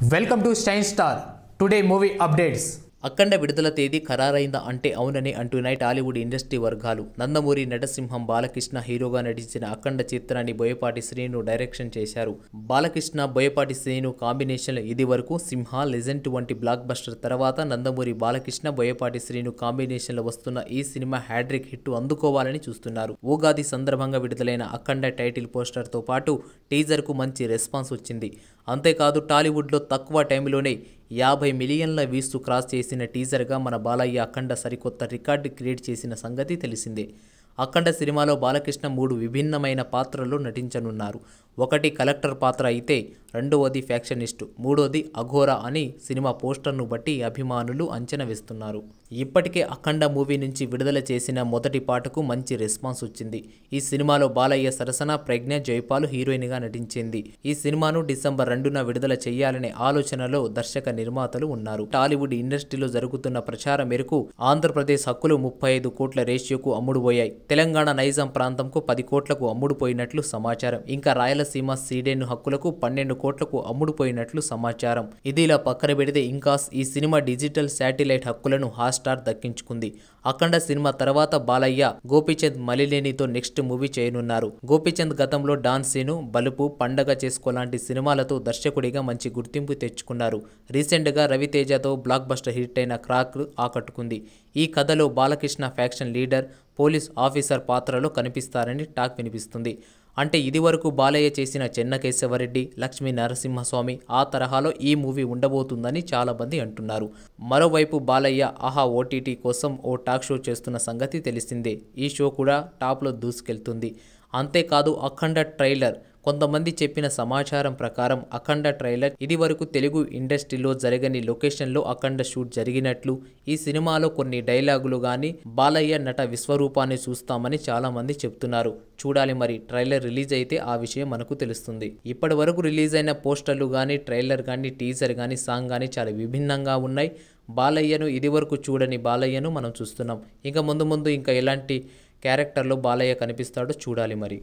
Welcome to Shine Star. Today movie updates. అఖండ విడుదల తేదీ ఖరారైందా అంటే అవునని నైట్ టాలీవుడ్ ఇండస్ట్రీ వర్గాలు నందమూరి నటసింహం బాలకృష్ణ హీరోగా నటించిన అఖండ చిత్రాన్ని బోయపాటి శ్రీను డైరెక్షన్ చేశారు బాలకృష్ణ బోయపాటి శ్రీను కాంబినేషన్లో ఇది వరకు సింహ లెజెంట్ వంటి బ్లాక్ బస్టర్ తర్వాత నందమూరి బాలకృష్ణ బోయపాటి శ్రీను కాంబినేషన్లో వస్తున్న ఈ సినిమా హ్యాడ్రిక్ హిట్ అందుకోవాలని చూస్తున్నారు ఉగాది సందర్భంగా విడుదలైన అఖండ టైటిల్ పోస్టర్తో పాటు టీజర్కు మంచి రెస్పాన్స్ వచ్చింది అంతేకాదు టాలీవుడ్లో తక్కువ టైంలోనే యాభై మిలియన్ల వీస్ క్రాస్ చేసిన టీజర్గా మన బాలయ్య అఖండ సరికొత్త రికార్డు క్రియేట్ చేసిన సంగతి తెలిసిందే అఖండ సినిమాలో బాలకృష్ణ మూడు విభిన్నమైన పాత్రల్లో నటించనున్నారు ఒకటి కలెక్టర్ పాత్ర అయితే రెండవది ఫ్యాక్షనిస్టు మూడోది అఘోరా అని సినిమా పోస్టర్ను బట్టి అభిమానులు అంచనా వేస్తున్నారు ఇప్పటికే అఖండ మూవీ నుంచి విడుదల చేసిన మొదటి పాటకు మంచి రెస్పాన్స్ వచ్చింది ఈ సినిమాలో బాలయ్య సరసన ప్రజ్ఞ జైపాల్ హీరోయిన్గా నటించింది ఈ సినిమాను డిసెంబర్ రెండున విడుదల చేయాలనే ఆలోచనలో దర్శక నిర్మాతలు ఉన్నారు టాలీవుడ్ ఇండస్ట్రీలో జరుగుతున్న ప్రచారం మేరకు ఆంధ్రప్రదేశ్ హక్కులు ముప్పై ఐదు కోట్ల రేషియోకు అమ్ముడుపోయాయి తెలంగాణ నైజాం ప్రాంతంకు పది కోట్లకు అమ్ముడుపోయినట్లు సమాచారం ఇంకా రాయల రాయలసీమ సీడెన్ హక్కులకు పన్నెండు కోట్లకు అమ్ముడుపోయినట్లు సమాచారం ఇదిలా పక్కన పెడితే ఇంకా ఈ సినిమా డిజిటల్ శాటిలైట్ హక్కులను హాట్స్టార్ దక్కించుకుంది అఖండ సినిమా తర్వాత బాలయ్య గోపీచంద్ మలిలేనితో నెక్స్ట్ మూవీ చేయనున్నారు గోపీచంద్ గతంలో డాన్సీను బలుపు పండగ చేసుకో లాంటి సినిమాలతో దర్శకుడిగా మంచి గుర్తింపు తెచ్చుకున్నారు రీసెంట్గా రవితేజతో బ్లాక్ బస్టర్ హిట్ అయిన క్రాక్ ఆకట్టుకుంది ఈ కథలో Balakrishna faction leader police officer పాత్రలో కనిపిస్తారని టాక్ వినిపిస్తుంది అంటే ఇదివరకు బాలయ్య చేసిన చెన్నకేశవరెడ్డి లక్ష్మీ నరసింహస్వామి ఆ తరహాలో ఈ మూవీ ఉండబోతుందని చాలామంది అంటున్నారు మరోవైపు బాలయ్య ఆహా ఓటీటీ కోసం ఓ టాక్ షో చేస్తున్న సంగతి తెలిసిందే ఈ షో కూడా టాప్లో దూసుకెళ్తుంది అంతేకాదు అఖండ ట్రైలర్ కొంతమంది చెప్పిన సమాచారం ప్రకారం అఖండ ట్రైలర్ ఇది వరకు తెలుగు ఇండస్ట్రీలో జరగని లొకేషన్లో అఖండ షూట్ జరిగినట్లు ఈ సినిమాలో కొన్ని డైలాగులు కానీ బాలయ్య నట విశ్వరూపాన్ని చూస్తామని చాలామంది చెప్తున్నారు చూడాలి మరి ట్రైలర్ రిలీజ్ అయితే ఆ విషయం మనకు తెలుస్తుంది ఇప్పటి వరకు రిలీజ్ అయిన పోస్టర్లు కానీ ట్రైలర్ కానీ టీజర్ కానీ సాంగ్ కానీ చాలా విభిన్నంగా ఉన్నాయి బాలయ్యను ఇదివరకు చూడని బాలయ్యను మనం చూస్తున్నాం ఇంకా ముందు ముందు ఇంకా ఎలాంటి క్యారెక్టర్లో బాలయ్య కనిపిస్తాడో చూడాలి మరి